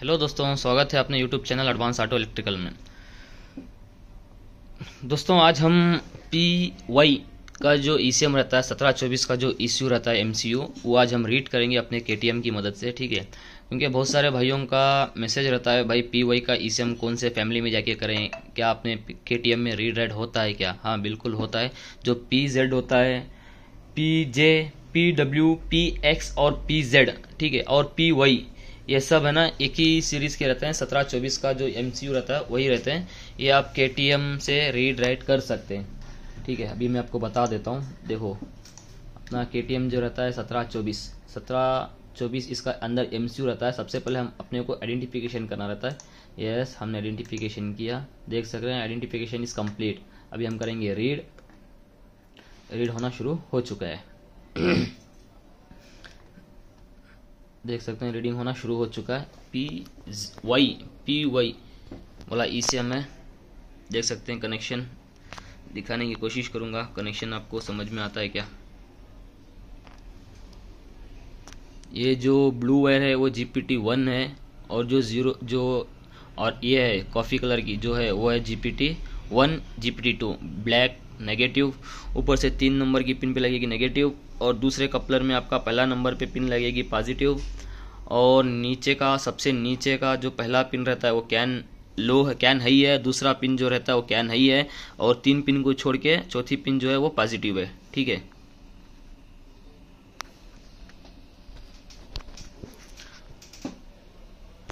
hello दोस्तों स्वागत है अपने YouTube channel advance auto electrical में दोस्तों आज हम पी वाई का जो ई सी एम रहता है सत्रह चौबीस का जो इश्यू e रहता है एम सी यू वो आज हम रीड करेंगे अपने के टी एम की मदद से ठीक है क्योंकि बहुत सारे भाइयों का मैसेज रहता है भाई पी वाई का ई सी एम कौन से फैमिली में जाके करें क्या आपने के टी एम में रीड रेड होता है क्या हाँ बिल्कुल होता है जो पी जेड होता है P J P W P X और पी जेड ठीक है और पी वाई ये सब है ना एक ही सीरीज के रहते हैं सत्रह चौबीस का जो एम रहता है वही रहते हैं ये आप के से रीड राइट कर सकते हैं ठीक है अभी मैं आपको बता देता हूँ देखो अपना के जो रहता है सत्रह चौबीस सत्रह चौबीस इसका अंदर एम रहता है सबसे पहले हम अपने को आइडेंटिफिकेशन करना रहता है यस हमने आइडेंटिफिकेशन किया देख सक रहे हैं आइडेंटिफिकेशन इज कम्प्लीट अभी हम करेंगे रीड रीड होना शुरू हो चुका है देख सकते हैं रीडिंग होना शुरू हो चुका है पी वाई पी वाई बोला ई e से हमें देख सकते हैं कनेक्शन दिखाने की कोशिश करूंगा कनेक्शन आपको समझ में आता है क्या ये जो ब्लू वायर है वो जी पी टी वन है और जो ज़ीरो जो और ये है कॉफ़ी कलर की जो है वो है G P T one G P T two black negative ऊपर से तीन नंबर की पिन पे लगेगी नेगेटिव और दूसरे कपलर में आपका पहला नंबर पे पिन लगेगी पॉजिटिव और नीचे का सबसे नीचे का जो पहला पिन रहता है वो कैन लो है कैन हई है दूसरा पिन जो रहता है वो कैन हई है और तीन पिन को छोड़ के चौथी पिन जो है वो पॉजिटिव है ठीक है